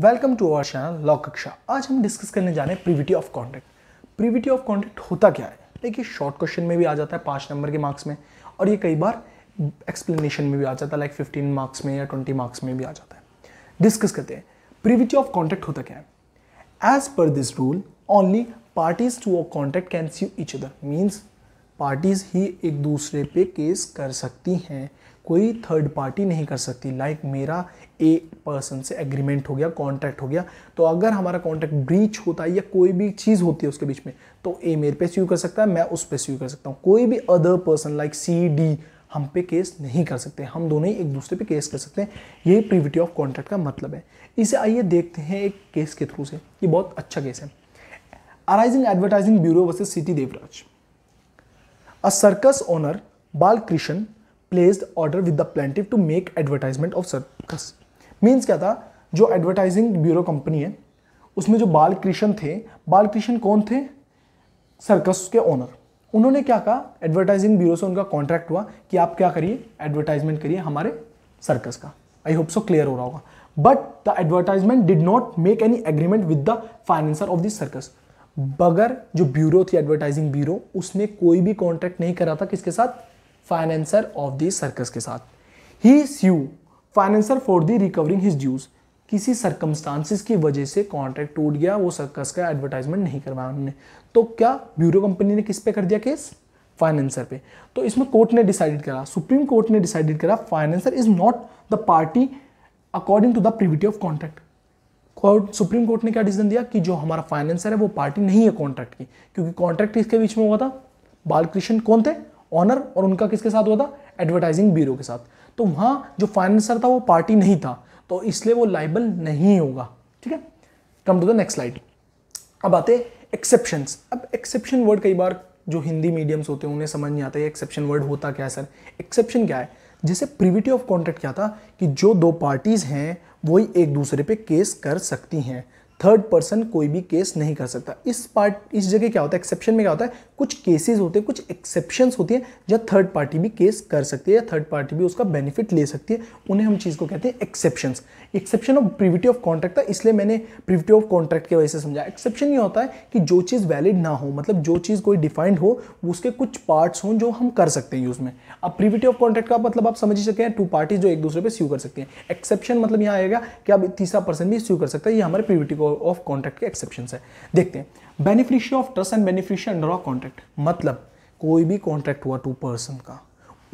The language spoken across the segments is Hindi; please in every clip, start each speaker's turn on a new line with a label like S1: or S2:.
S1: Welcome to our channel law कक्षा आज हम डिस्कस करने जाने privity of contact privity of contact होता क्या है देखिए शॉर्ट क्वेश्चन में भी आ जाता है पाँच नंबर के मार्क्स में और ये कई बार एक्सप्लेनेशन में भी आ जाता है लाइक फिफ्टीन मार्क्स में या ट्वेंटी मार्क्स में भी आ जाता है डिस्कस करते हैं प्रीविटी ऑफ कॉन्टैक्ट होता क्या है as per this rule only parties to a contact can see each other means parties ही एक दूसरे पे केस कर सकती हैं कोई थर्ड पार्टी नहीं कर सकती लाइक like मेरा ए पर्सन से एग्रीमेंट हो गया कॉन्ट्रैक्ट हो गया तो अगर हमारा कॉन्ट्रैक्ट ब्रीच होता है या कोई भी चीज़ होती है उसके बीच में तो ए मेरे पे स्यू कर सकता है मैं उस पर स्यू कर सकता हूँ कोई भी other person like C D हम पे केस नहीं कर सकते हम दोनों ही एक दूसरे पे केस कर सकते हैं यही प्रिविटी ऑफ कॉन्ट्रैक्ट का मतलब है इसे आइए देखते हैं एक केस के थ्रू से ये बहुत अच्छा केस है arising advertising bureau versus city Devraj A circus owner, Krishna placed order with the plaintiff to make advertisement of circus. Means क्या था जो एडवर्टाइजिंग ब्यूरो कंपनी है उसमें जो बाल कृष्ण थे बालकृष्ण कौन थे सर्कस के ओनर उन्होंने क्या कहा एडवर्टाइजिंग ब्यूरो से उनका कॉन्ट्रैक्ट हुआ कि आप क्या करिए एडवर्टाइजमेंट करिए हमारे सर्कस का आई होप सो क्लियर हो रहा होगा but the advertisement did not make any agreement with the financier of this circus बगर जो ब्यूरो थी एडवर्टाइजिंग ब्यूरो उसने कोई भी कॉन्ट्रैक्ट नहीं करा था किसके साथ फाइनेंसर ऑफ दी सर्कस के साथ ही sue financier for the recovering his dues किसी सर्कमस्टांसिस की वजह से कॉन्ट्रैक्ट टूट गया वो सर्कस का एडवर्टाइजमेंट नहीं करवाया उन्होंने तो क्या ब्यूरो कंपनी ने किस पे कर दिया केस फाइनेंसर पे तो इसमें कोर्ट ने डिसाइडेड करा सुप्रीम कोर्ट ने डिसाइडेड करा financier is not the party according to the privity of contract court Supreme Court ने क्या डिसीजन दिया कि जो हमारा फाइनेंसर है वो पार्टी नहीं है कॉन्ट्रैक्ट की क्योंकि कॉन्ट्रैक्ट किसके बीच में हुआ था बालकृष्ण कौन थे ऑनर और उनका किसके साथ हुआ था एडवर्टाइजिंग ब्यूरो के साथ तो वहां जो फाइनेंसर था वो पार्टी नहीं था तो इसलिए वो लाइबल नहीं होगा ठीक है come to the next slide अब आते एक्सेप्शन अब एक्सेप्शन वर्ड कई बार जो हिंदी मीडियम्स होते हैं उन्हें समझ नहीं आता एक्सेप्शन वर्ड होता क्या है सर एक्सेप्शन क्या है जैसे प्रिविटी ऑफ कॉन्ट्रैक्ट क्या था कि जो दो पार्टीज़ हैं वही एक दूसरे पे केस कर सकती हैं थर्ड पर्सन कोई भी केस नहीं कर सकता इस पार्ट इस जगह क्या होता है एक्सेप्शन में क्या होता है कुछ केसेस होते हैं कुछ एक्सेप्शन होती है जहाँ थर्ड पार्टी भी केस कर सकती है या थर्ड पार्टी भी उसका बेनिफिट ले सकती है उन्हें हम चीज़ को कहते हैं exception exception of privity of contract था इसलिए मैंने प्रिविटी ऑफ कॉन्ट्रैक्ट की वजह से समझा एक्सेप्शन ये होता है कि जो चीज़ वैलिड ना हो मतलब जो चीज़ कोई डिफाइंड हो उसके कुछ पार्ट्स हों जो हम कर सकते हैं यूज़ में अब प्रिविटी ऑफ कॉन्ट्रैक्ट का मतलब आप समझ ही सकते हैं टू पार्टी जो एक दूसरे पर स्यू कर सकती हैं एक्सेप्शन मतलब यहाँ आएगा कि अब तीसरा पर्सन भी स्यू कर सकता है ये हमारे प्रिविटी ऑफ कॉन्ट्रैक्ट के एक्सेप्शन है देखते हैं beneficiary of trust and beneficiary under of contract मतलब कोई भी कॉन्ट्रैक्ट हुआ टू पर्सन का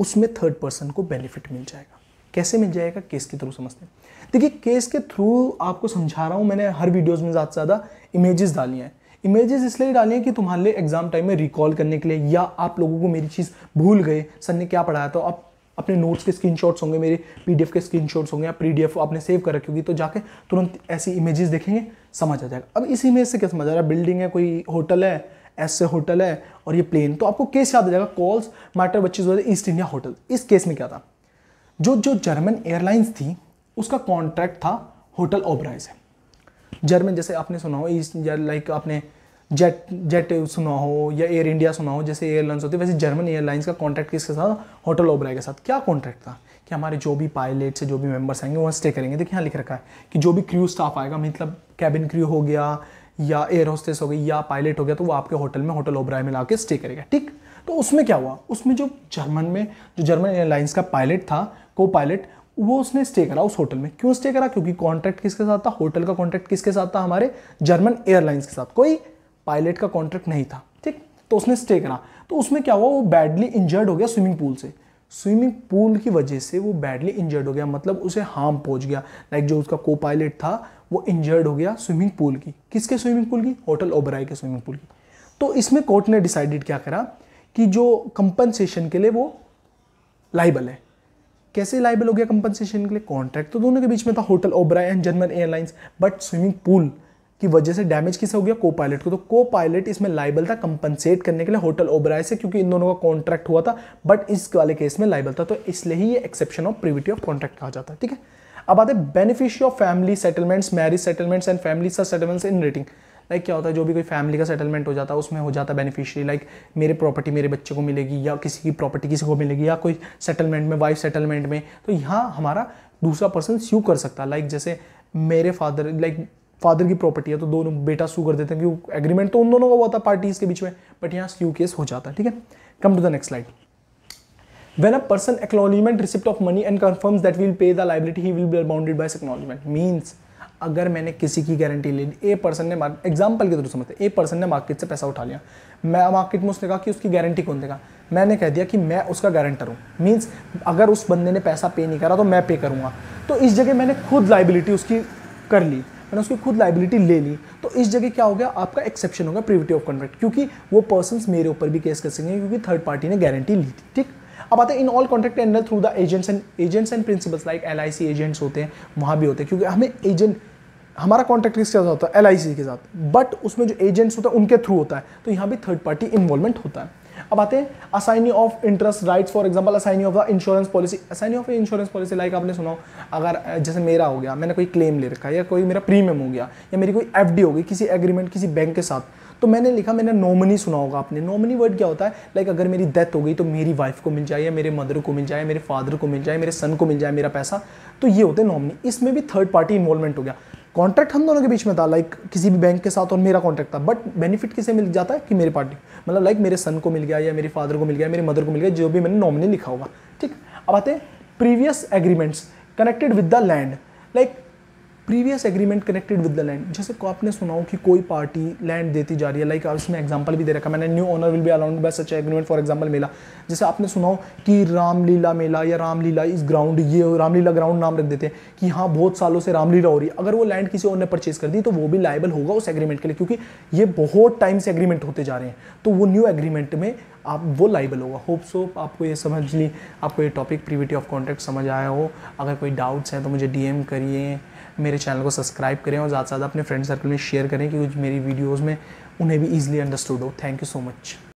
S1: उसमें थर्ड पर्सन को बेनिफिट मिल जाएगा कैसे मिल जाएगा केस के थ्रू समझते हैं देखिए केस के थ्रू आपको समझा रहा हूँ मैंने हर वीडियोज़ में ज़्यादा से ज़्यादा इमेजेस डाली हैं इमेजेस इसलिए डाली हैं कि तुम्हारे लिए एग्जाम टाइम में रिकॉल करने के लिए या आप लोगों को मेरी चीज़ भूल गए सर ने क्या पढ़ाया था आप अपने नोट्स के शॉट्स होंगे मेरे पीडीएफ के शॉट्स होंगे या पीडीएफ आपने सेव कर रखी होगी तो जाके तुरंत ऐसी इमेजेस देखेंगे समझ आ जाएगा अब इसी में से क्या समझ आ रहा है बिल्डिंग है कोई होटल है एस से होटल है और ये प्लेन तो आपको केस याद आ जाएगा कॉल्स मैटर बच्चे ईस्ट इंडिया होटल इस केस में क्या था जो जो जर्मन एयरलाइंस थी उसका कॉन्ट्रैक्ट था होटल ओबराय से जर्मन जैसे आपने सुना हो ईस्ट लाइक आपने जेट जेट सुना हो या एयर इंडिया सुना हो जैसे एयरलाइंस होती है वैसे जर्मन एयरलाइंस का कॉन्ट्रैक्ट किसके साथ होटल ओबराय के साथ क्या कॉन्ट्रैक्ट था कि हमारे जो भी पायलट से जो भी मेंबर्स आएंगे वहाँ स्टे करेंगे देखिए यहाँ लिख रखा है कि जो भी क्रू स्टाफ आएगा मतलब कैबिन क्रू हो गया या एयर होस्टेस हो गई या पायलट हो गया तो वो आपके होटल में होटल ओबराय में ला के स्टे करेगा ठीक तो उसमें क्या हुआ उसमें जो जर्मन में जो जर्मन एयरलाइंस का पायलट था को पायलट वो उसने स्टे करा उस होटल में क्यों स्टे करा क्योंकि कॉन्ट्रैक्ट किसके साथ था होटल का कॉन्ट्रैक्ट किसके साथ था हमारे जर्मन एयरलाइंस के साथ कोई पायलट का कॉन्ट्रैक्ट नहीं था ठीक तो उसने स्टे करा तो उसमें क्या हुआ वो बैडली इंजर्ड हो गया स्विमिंग पूल से स्विमिंग पूल की वजह से वो बैडली इंजर्ड हो गया मतलब उसे हार्म पहुंच गया लाइक जो उसका को पायलट था वो इंजर्ड हो गया स्विमिंग पूल की किसके स्विमिंग पूल की होटल ओबराय के स्विमिंग पूल की तो इसमें कोर्ट ने डिसाइडेड क्या करा कि जो कंपनसेशन के लिए वो लाइबल है कैसे लाइबल हो गया कंपनसेशन के लिए कॉन्ट्रैक्ट तो दोनों के बीच में था hotel Oberoi and German Airlines but swimming pool की वजह से डैमेज किसे हो गया को पायलट को तो को पायलट इसमें लाइबल था कंपनसेट करने के लिए होटल ओबराय से क्योंकि इन दोनों का कॉन्ट्रैक्ट हुआ था बट इस वाले केस में लाइबल था तो इसलिए ही ये exception of privity of contract कहा जाता है ठीक है अब आते हैं beneficiary of family settlements marriage settlements and family settlements in rating like क्या होता है जो भी कोई फैमिली का सेटलमेंट हो जाता है उसमें हो जाता है बेनिफिशियरी लाइक मेरे प्रॉपर्टी मेरे बच्चे को मिलेगी या किसी की प्रॉपर्टी किसी को मिलेगी या कोई सेटलमेंट में वाइफ सेटलमेंट में तो यहाँ हमारा दूसरा पर्सन स्यू कर सकता है लाइक जैसे मेरे फादर लाइक फादर की प्रॉपर्टी है तो दोनों बेटा सू कर देते हैं क्योंकि एग्रीमेंट तो उन दोनों का हुआ था पार्टीज के बीच में बट यहाँ स्यू केस हो जाता है ठीक है come to the next slide when a person acknowledgement receipt of money and confirm that will pay the liability he will be bounded by acknowledgement means अगर मैंने किसी की गारंटी ले ली ए पर्सन ने एग्जाम्पल के थ्रू समझते ए पर्सन ने मार्केट से पैसा उठा लिया मैं मार्केट में उसने कहा कि उसकी गारंटी कौन देगा मैंने कह दिया कि मैं उसका गारंटर हूँ मीन्स अगर उस बंदे ने पैसा पे नहीं करा तो मैं पे करूँगा तो इस जगह मैंने खुद लाइबिलिटी उसकी कर ली मैंने उसकी खुद लाइबिलिटी ले ली तो इस जगह क्या हो गया आपका एक्सेप्शन होगा प्रिविटी ऑफ कॉन्ट्रैक्ट क्योंकि वो पर्सन मेरे ऊपर भी केस कर सकेंगे क्योंकि थर्ड पार्टी ने गारंटी ली थी ठीक अब आते हैं in all contract entered through the agents and agents and principals like L agents होते हैं वहाँ भी होते हैं क्योंकि हमें एजेंट हमारा कॉन्ट्रैक्ट किसके साथ होता है एल के साथ बट उसमें जो एजेंट्स होता है उनके थ्रू होता है तो यहाँ भी थर्ड पार्टी इन्वॉल्वमेंट होता है अब आते हैं assignee of interest rights for example assignee of the insurance policy assignee of insurance policy like आपने सुना अगर जैसे मेरा हो गया मैंने कोई क्लेम ले रखा है या कोई मेरा प्रीमियम हो गया या मेरी कोई एफ हो गई किसी एग्रीमेंट किसी बैंक के साथ तो मैंने लिखा मैंने नॉमनी सुना होगा आपने नॉमनी वर्ड क्या होता है लाइक like अगर मेरी डेथ हो गई तो मेरी वाइफ को मिल जाए या मेरे मदर को मिल जाए मेरे फादर को मिल जाए मेरे सन को मिल जाए मेरा पैसा तो ये होते हैं नॉमनी इसमें भी थर्ड पार्टी इन्वॉल्वमेंट हो गया कॉन्ट्रैक्ट हम दोनों के बीच में था लाइक like, किसी भी बैंक के साथ और मेरा कॉन्ट्रैक्ट था बट बेनिफिट किसे मिल जाता है कि मेरे पार्टी मतलब लाइक like, मेरे सन को मिल गया या मेरे फादर को मिल गया मेरे मदर को मिल गया जो भी मैंने नॉमिनी लिखा होगा ठीक अब आते हैं previous agreements connected with the land like previous agreement connected with the land जैसे को आपने सुना हो कि कोई पार्टी लैंड देती जा रही है लाइक like, उसमें एग्जाम्पल भी दे रखा मैंने new owner will be allowed by such agreement for example मेला जैसे आपने सुना हो कि रामलीला मेला या रामलीला इस ग्राउंड ये रामलीला ग्राउंड नाम रख देते हैं कि हाँ बहुत सालों से रामलीला हो रही है अगर वो लैंड किसी और ने परचेज कर दी तो वो भी लाइबल होगा उस एग्रीमेंट के लिए क्योंकि ये बहुत टाइम से एग्रीमेंट होते जा रहे हैं तो वो न्यू एग्रीमेंट में आप वो लाइबल होगा होप सो आपको ये समझ ली आपको ये टॉपिक प्रीविटी ऑफ कॉन्टैक्ट समझ आया हो अगर कोई डाउट्स हैं तो मुझे डी करिए मेरे चैनल को सब्सक्राइब करें और ज़्यादा से ज़्यादा अपने फ्रेंड सर्कल में शेयर करें कि कुछ मेरी वीडियोज़ में उन्हें भी ईजिली अंडरस्टूड हो थैंक यू सो मच